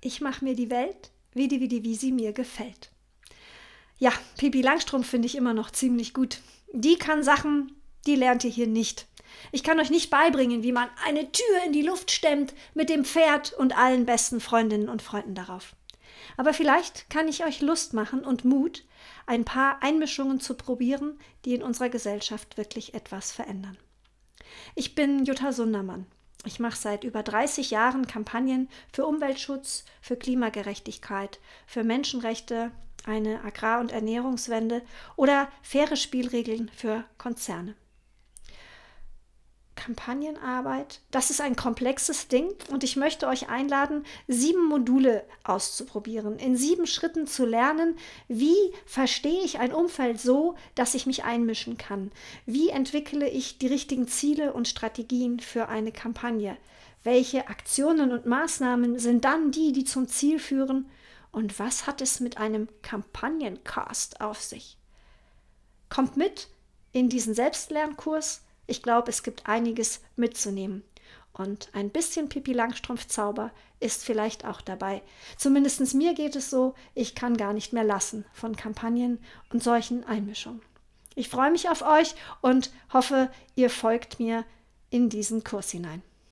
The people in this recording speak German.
Ich mache mir die Welt, wie die, wie die, wie sie mir gefällt. Ja, Pipi Langstrumpf finde ich immer noch ziemlich gut. Die kann Sachen, die lernt ihr hier nicht. Ich kann euch nicht beibringen, wie man eine Tür in die Luft stemmt mit dem Pferd und allen besten Freundinnen und Freunden darauf. Aber vielleicht kann ich euch Lust machen und Mut, ein paar Einmischungen zu probieren, die in unserer Gesellschaft wirklich etwas verändern. Ich bin Jutta Sundermann. Ich mache seit über 30 Jahren Kampagnen für Umweltschutz, für Klimagerechtigkeit, für Menschenrechte, eine Agrar- und Ernährungswende oder faire Spielregeln für Konzerne. Kampagnenarbeit. Das ist ein komplexes Ding und ich möchte euch einladen, sieben Module auszuprobieren, in sieben Schritten zu lernen, wie verstehe ich ein Umfeld so, dass ich mich einmischen kann? Wie entwickle ich die richtigen Ziele und Strategien für eine Kampagne? Welche Aktionen und Maßnahmen sind dann die, die zum Ziel führen? Und was hat es mit einem Kampagnencast auf sich? Kommt mit in diesen Selbstlernkurs. Ich glaube, es gibt einiges mitzunehmen. Und ein bisschen Pipi Langstrumpf-Zauber ist vielleicht auch dabei. Zumindest mir geht es so, ich kann gar nicht mehr lassen von Kampagnen und solchen Einmischungen. Ich freue mich auf euch und hoffe, ihr folgt mir in diesen Kurs hinein.